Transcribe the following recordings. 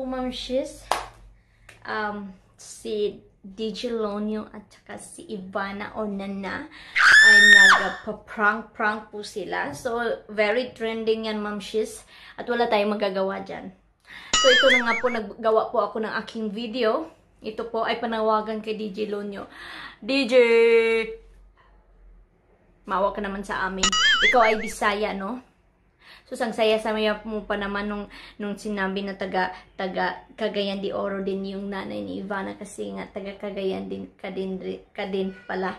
po Ma'am Shiz, um, si Digilonio at saka si Ivana Onana ay nagpa-prank-prank po sila. So, very trending yan Ma'am Shiz at wala tayong magagawa dyan. So, ito na nga po, naggawa po ako ng aking video. Ito po ay panawagan kay DJ Lonyo. DJ! Mawa ka naman sa amin. Ikaw ay Bisaya, no? So, ang saya-saya mo pa naman nung, nung sinabi na taga, taga kagayan de Oro din yung nanay ni Ivana kasi nga taga kagayan din, ka din, ka din pala.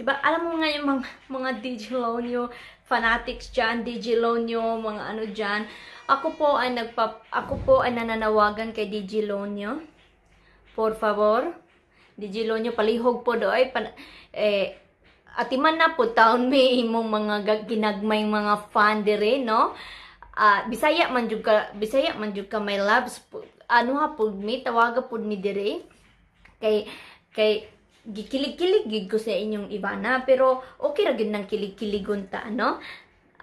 Diba, alam mo nga yung mga, mga Digilonio, fanatics dyan, Digilonio, mga ano dyan. Ako po ay nagpa, ako po ay nananawagan kay Digilonio. Por favor, Digilonio, palihog po doy. Pan, eh, at iman na po taon may imong mga ginagmay mga fan dire no uh, bisaya man jud ka bisaya man jud ka my loves ano ha pud mi tawaga pud mi dire kay kay gikilig-kilig gid ko sa inyong ibana pero okay ra gyud nang kilig kilig ta ano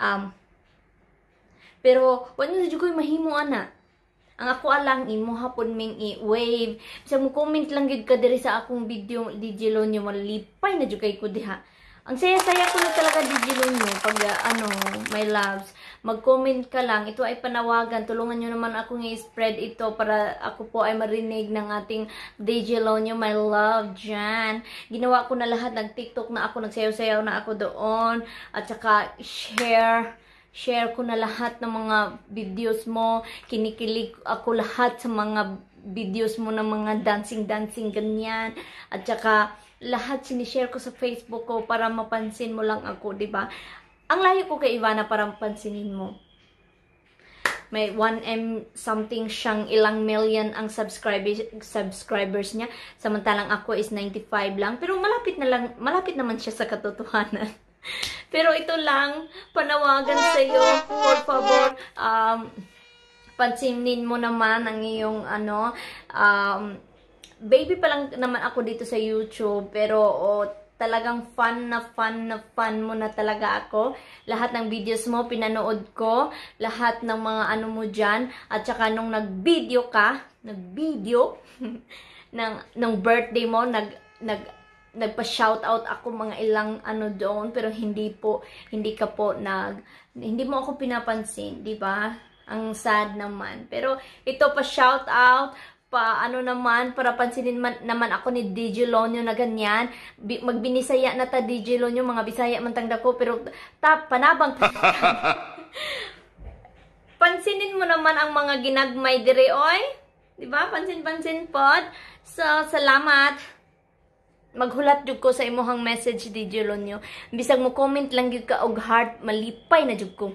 um pero wala na jud ko mahimo ana ang ako alang imo hapon ming i-wave. Bisa mo comment lang gid ka diri sa akong video DJ Lonyo malipay na jud kay ko diha. Ang saya-saya ko na talaga DJ Lonyo pag ah, ano, my loves, mag-comment ka lang. Ito ay panawagan. Tulungan nyo naman ako ng spread ito para ako po ay marinig ng ating DJ my love, Jan. Ginawa ko na lahat. Nag-tiktok na ako, nagsayaw-sayaw na ako doon. At saka share share ko na lahat ng mga videos mo. Kinikilig ako lahat sa mga videos mo ng mga dancing-dancing ganyan. At saka lahat sinishare ko sa Facebook ko para mapansin mo lang ako, 'di ba? Ang layo ko kay Ivana para mapansinin mo. May 1M something siyang ilang million ang subscribers subscribers niya. Samantalang ako is 95 lang. Pero malapit na lang, malapit naman siya sa katotohanan. Pero ito lang, panawagan sa iyo, por favor, um, pansinin mo naman ang iyong ano, um, baby pa lang naman ako dito sa YouTube, pero oh, talagang fan na fan na fan mo na talaga ako. Lahat ng videos mo, pinanood ko. Lahat ng mga ano mo dyan. At saka nung nag-video ka, nag-video ng, ng birthday mo, nag, nag, nagpa-shoutout ako mga ilang ano doon pero hindi po hindi ka po nag hindi mo ako pinapansin, 'di ba? Ang sad naman. Pero ito pa shoutout pa ano naman para pansinin man, naman ako ni Digilonyo na ganyan magbinisaya na ta Digilonyo mga Bisaya man tangda ko pero tap panabang pansinin mo naman ang mga ginagmay dire oy di ba pansin pansin pod so salamat maghulat jud ko sa imuhang message di Jolonyo Bisag mo comment lang gyud ka og heart, malipay na jud ko.